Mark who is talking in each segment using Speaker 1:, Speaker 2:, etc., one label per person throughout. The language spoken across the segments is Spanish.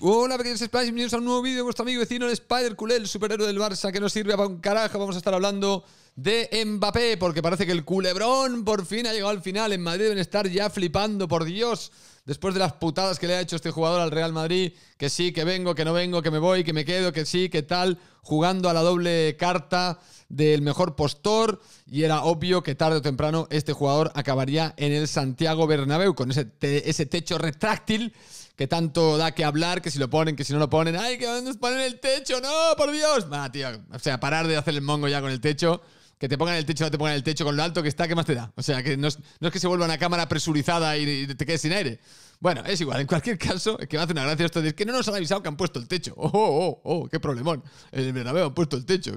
Speaker 1: Hola pequeños Splash, bienvenidos a un nuevo vídeo de vuestro amigo vecino el Spider Culé, el superhéroe del Barça que nos sirve para un carajo. Vamos a estar hablando de Mbappé, porque parece que el culebrón por fin ha llegado al final. En Madrid deben estar ya flipando, por Dios, después de las putadas que le ha hecho este jugador al Real Madrid, que sí, que vengo, que no vengo, que me voy, que me quedo, que sí, que tal, jugando a la doble carta del mejor postor. Y era obvio que tarde o temprano este jugador acabaría en el Santiago Bernabéu con ese techo retráctil que tanto da que hablar, que si lo ponen, que si no lo ponen, ay, que a poner el techo, no, por Dios. tío, o sea, parar de hacer el mongo ya con el techo. Que te pongan el techo, no te pongan el techo con lo alto que está, ¿qué más te da? O sea, que no es, que se vuelva una cámara presurizada y, te quedes sin aire. Bueno, es igual. En cualquier caso, es que me hace una gracia esto de que no nos han avisado que han puesto el techo. ¡Oh, oh, oh! oh ¡Qué problemón! En eh, el Bernabéu han puesto el techo.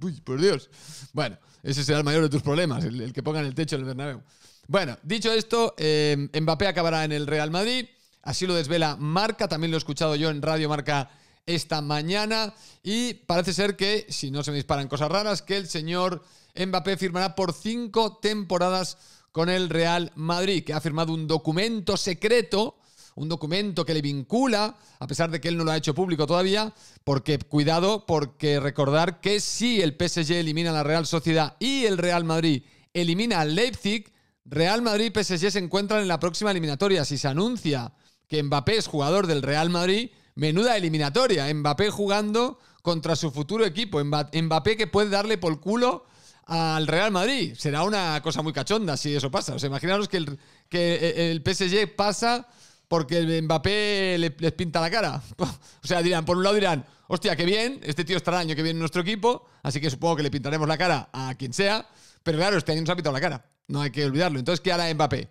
Speaker 1: uy, por Dios. Bueno, ese será el mayor de tus problemas, el, que pongan el techo en el Bernabéu. Bueno, dicho esto, eh, Mbappé acabará en el Real Madrid. Así lo desvela Marca, también lo he escuchado yo en Radio Marca esta mañana y parece ser que, si no se me disparan cosas raras, que el señor Mbappé firmará por cinco temporadas con el Real Madrid, que ha firmado un documento secreto, un documento que le vincula, a pesar de que él no lo ha hecho público todavía, porque cuidado, porque recordar que si el PSG elimina a la Real Sociedad y el Real Madrid elimina al Leipzig, Real Madrid y PSG se encuentran en la próxima eliminatoria. Si se anuncia que Mbappé es jugador del Real Madrid. Menuda eliminatoria. Mbappé jugando contra su futuro equipo. Mbappé que puede darle por culo al Real Madrid. Será una cosa muy cachonda si eso pasa. O sea, imaginaros que el, que eh, el PSG pasa porque el Mbappé les pinta la cara. o sea, dirán, por un lado dirán, hostia, qué bien, este tío está el año que viene en nuestro equipo, así que supongo que le pintaremos la cara a quien sea. Pero claro, este año nos ha pintado la cara. No hay que olvidarlo. Entonces, ¿qué hará Mbappé?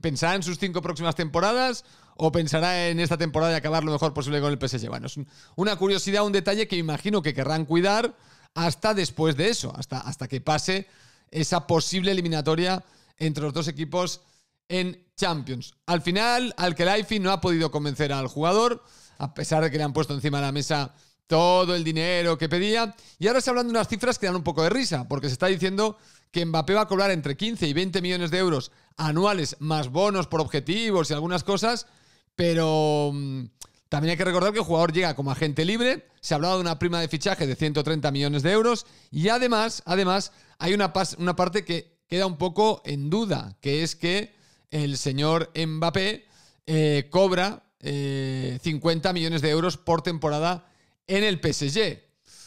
Speaker 1: ¿Pensará en sus cinco próximas temporadas o pensará en esta temporada y acabar lo mejor posible con el PSG? Bueno, es una curiosidad, un detalle que imagino que querrán cuidar hasta después de eso, hasta, hasta que pase esa posible eliminatoria entre los dos equipos en Champions. Al final, al que Khelaifi no ha podido convencer al jugador, a pesar de que le han puesto encima de la mesa todo el dinero que pedía. Y ahora se hablan de unas cifras que dan un poco de risa, porque se está diciendo que Mbappé va a cobrar entre 15 y 20 millones de euros anuales, más bonos por objetivos y algunas cosas, pero mm, también hay que recordar que el jugador llega como agente libre, se ha hablado de una prima de fichaje de 130 millones de euros y además, además hay una, una parte que queda un poco en duda, que es que el señor Mbappé eh, cobra 50 eh, millones de euros por temporada en el PSG.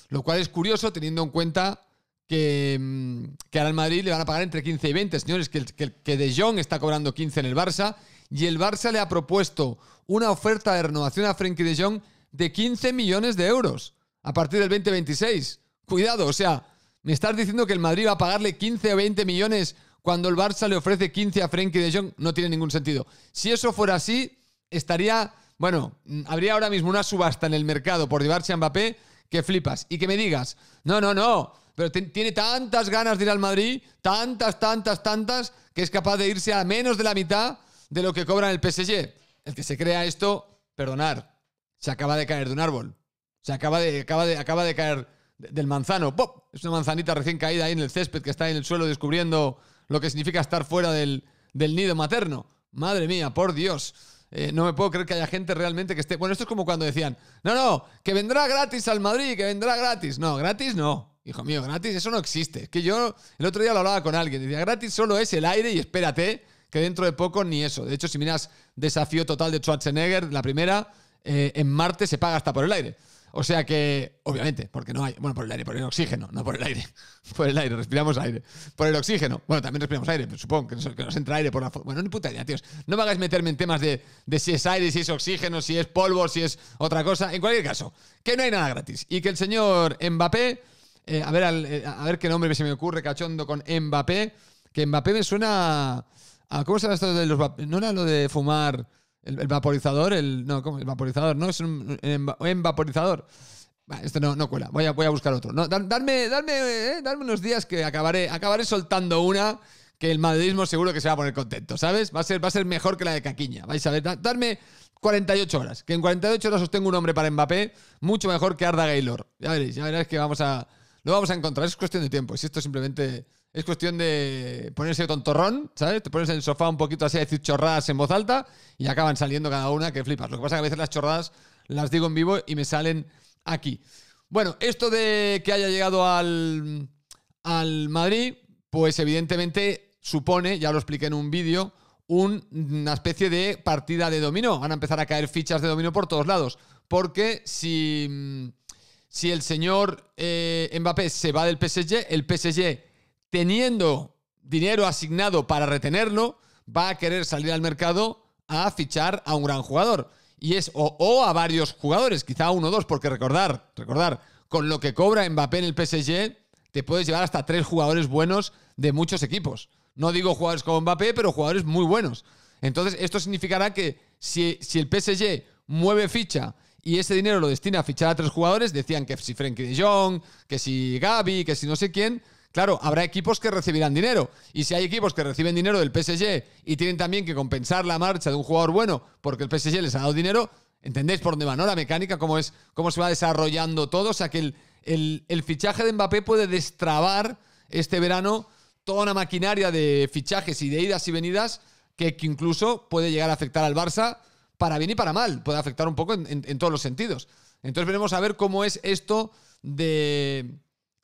Speaker 1: Lo cual es curioso teniendo en cuenta mm, que, ahora al Madrid le van a pagar entre 15 y 20, señores, que, que, que De Jong está cobrando 15 en el Barça y el Barça le ha propuesto una oferta de renovación a Frenkie De Jong de 15 millones de euros a partir del 2026. Cuidado, o sea, me estás diciendo que el Madrid va a pagarle 15 o 20 millones cuando el Barça le ofrece 15 a Frenkie de Jong, no tiene ningún sentido. Si eso fuera así, estaría bueno, mm, habría ahora mismo una subasta en el mercado por llevarse a Mbappé que flipas. Y que me digas, no, no, no, pero tiene tantas ganas de ir al Madrid, tantas, tantas, tantas, que es capaz de irse a menos de la mitad de lo que cobra en el PSG. El que se crea esto, perdonar, se acaba de caer de un árbol. Se acaba de, acaba de, caer del manzano. ¡Pop! Es una manzanita recién caída ahí en el césped que está en el suelo descubriendo lo que significa estar fuera del nido materno. Madre mía, por Dios. Eh, no me puedo creer que haya gente realmente que esté. Bueno, esto es como cuando decían, no, no, que vendrá gratis al Madrid, que vendrá gratis. No, gratis no. Hijo mío, gratis, eso no existe. Es que yo el otro día lo hablaba con alguien, decía, gratis solo es el aire y espérate que dentro de poco ni eso. De hecho, si miras Desafío Total de Schwarzenegger, la primera, eh, en Marte se paga hasta por el aire. O sea que, obviamente, porque no hay, bueno, por el aire, por el oxígeno, no por el aire, por el aire, respiramos aire, por el oxígeno, bueno, también respiramos aire, pues supongo que nos, entra aire por la... Bueno, ni puta idea, tíos, no me hagáis meterme en temas de, si es aire, si es oxígeno, si es polvo, si es otra cosa, en cualquier caso, que no hay nada gratis y que el señor Mbappé, eh, a, ver eh, a ver qué nombre se me ocurre, cachondo con Mbappé, que Mbappé me suena... A, ¿Cómo se llama esto de los... No era lo de fumar el, vaporizador, el. No, ¿cómo? El vaporizador, ¿no? Es un, vaporizador. Esto no, cuela. Voy a, voy a buscar otro. No, eh, darme, unos días que acabaré, acabaré soltando una que el madridismo seguro que se va a poner contento, ¿sabes? Va a ser, va a ser mejor que la de Caquiña. Vais a ver, darme 48 horas. Que en 48 horas os tengo un hombre para Mbappé mucho mejor que Arda Gaylor. Ya veréis, ya veréis que vamos a, lo vamos a encontrar. Es cuestión de tiempo. Si esto simplemente es cuestión de ponerse tontorrón, ¿sabes? Te pones en el sofá un poquito así a decir chorradas en voz alta y acaban saliendo cada una que flipas. Lo que pasa es que a veces las chorradas las digo en vivo y me salen aquí. Bueno, esto de que haya llegado al, al Madrid, pues evidentemente supone, ya lo expliqué en un vídeo, una especie de partida de dominó. Van a empezar a caer fichas de dominó por todos lados. Porque si, si el señor eh, Mbappé se va del PSG, el PSG teniendo dinero asignado para retenerlo, va a querer salir al mercado a fichar a un gran jugador. Y es, o, a varios jugadores, quizá uno o dos, porque recordar, recordar, con lo que cobra Mbappé en el PSG, te puedes llevar hasta tres jugadores buenos de muchos equipos. No digo jugadores como Mbappé, pero jugadores muy buenos. Entonces, esto significará que si, si el PSG mueve ficha y ese dinero lo destina a fichar a tres jugadores, decían que si Frenkie de Jong, que si Gaby, que si no sé quién, Claro, habrá equipos que recibirán dinero. Y si hay equipos que reciben dinero del PSG y tienen también que compensar la marcha de un jugador bueno porque el PSG les ha dado dinero, ¿entendéis por dónde va, La mecánica, cómo, es, cómo se va desarrollando todo. O sea que el, fichaje de Mbappé puede destrabar este verano toda una maquinaria de fichajes y de idas y venidas que, incluso puede llegar a afectar al Barça para bien y para mal. Puede afectar un poco en todos los sentidos. Entonces veremos a ver cómo es esto de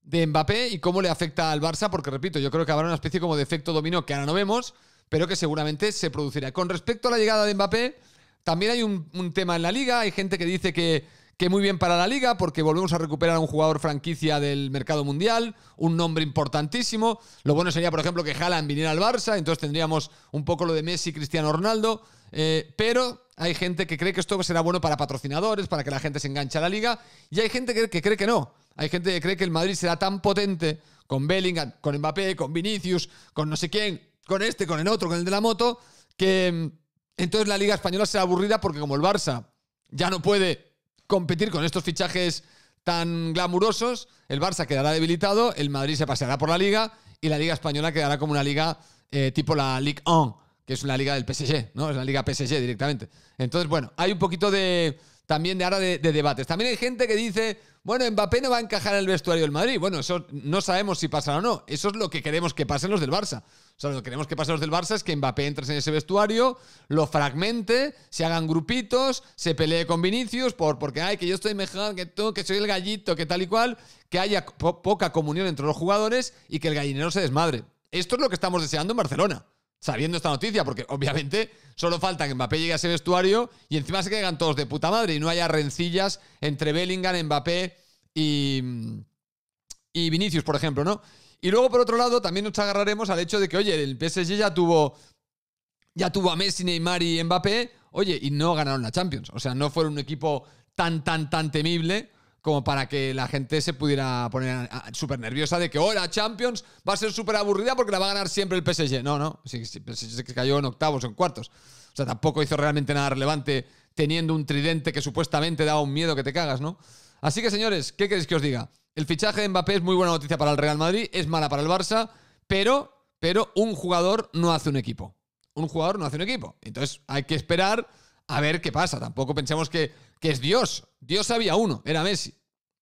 Speaker 1: de Mbappé y cómo le afecta al Barça, porque repito, yo creo que habrá una especie como de efecto dominó que ahora no vemos, pero que seguramente se producirá. Con respecto a la llegada de Mbappé, también hay un, tema en la liga, hay gente que dice que, que muy bien para la liga, porque volvemos a recuperar a un jugador franquicia del mercado mundial, un nombre importantísimo. Lo bueno sería, por ejemplo, que Haaland viniera al Barça, entonces tendríamos un poco lo de Messi, Cristiano Ronaldo, eh, pero hay gente que cree que esto será bueno para patrocinadores, para que la gente se enganche a la liga, y hay gente que cree que no. Hay gente que cree que el Madrid será tan potente con Bellingham, con Mbappé, con Vinicius, con no sé quién, con este, con el otro, con el de la moto, que mm, entonces la Liga Española será aburrida porque como el Barça ya no puede competir con estos fichajes tan glamurosos, el Barça quedará debilitado, el Madrid se paseará por la Liga y la Liga Española quedará como una liga eh, tipo la Ligue 1, que es una liga del PSG, ¿no? Es la Liga PSG directamente. Entonces, bueno, hay un poquito de también de ahora de debates. También hay gente que dice bueno, Mbappé no va a encajar en el vestuario del Madrid. Bueno, eso no sabemos si pasará o no. Eso es lo que queremos que pasen los del Barça. O sea, lo que queremos que pasen los del Barça es que Mbappé entre en ese vestuario, lo fragmente, se hagan grupitos, se pelee con Vinicius, por, porque, ay, que yo estoy mejor que tú, que soy el gallito, que tal y cual, que haya poca comunión entre los jugadores y que el gallinero se desmadre. Esto es lo que estamos deseando en Barcelona sabiendo esta noticia, porque obviamente solo falta que Mbappé llegue a ese vestuario y encima se quedan todos de puta madre y no haya rencillas entre Bellingham, Mbappé y, y Vinicius, por ejemplo, ¿no? Y luego, por otro lado, también nos agarraremos al hecho de que, oye, el PSG ya tuvo, ya tuvo a Messi, Neymar y Mbappé, oye, y no ganaron la Champions. O sea, no fueron un equipo tan, tan, tan temible como para que la gente se pudiera poner súper nerviosa de que, oh, Champions va a ser súper aburrida porque la va a ganar siempre el PSG. No, no, si se cayó en octavos en cuartos. O sea, tampoco hizo realmente nada relevante teniendo un tridente que supuestamente daba un miedo que te cagas, ¿no? Así que, señores, ¿qué queréis que os diga? El fichaje de Mbappé es muy buena noticia para el Real Madrid, es mala para el Barça, pero, pero un jugador no hace un equipo. Un jugador no hace un equipo. Entonces, hay que esperar a ver qué pasa. Tampoco pensemos que, que es Dios. Dios había uno, era Messi.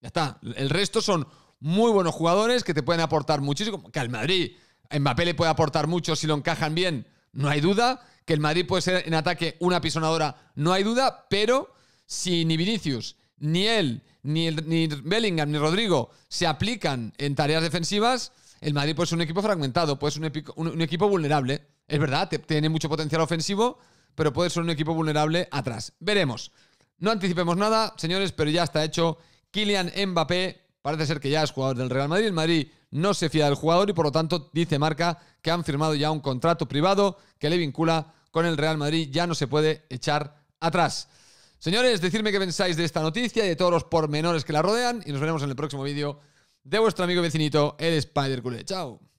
Speaker 1: Ya está. El resto son muy buenos jugadores que te pueden aportar muchísimo. Que al Madrid, Mbappé le puede aportar mucho si lo encajan bien, no hay duda. Que el Madrid puede ser en ataque una pisonadora, no hay duda. Pero si ni Vinicius, ni él, ni, ni Bellingham, ni Rodrigo se aplican en tareas defensivas, el Madrid puede ser un equipo fragmentado, puede ser un, equipo vulnerable. Es verdad, tiene mucho potencial ofensivo, pero puede ser un equipo vulnerable atrás. Veremos. No anticipemos nada, señores, pero ya está hecho. Kylian Mbappé parece ser que ya es jugador del Real Madrid. El Madrid no se fía del jugador y por lo tanto dice Marca que han firmado ya un contrato privado que le vincula con el Real Madrid. Ya no se puede echar atrás. Señores, decirme qué pensáis de esta noticia y de todos los pormenores que la rodean y nos veremos en el próximo vídeo de vuestro amigo vecinito, el Spider Cule. Chao.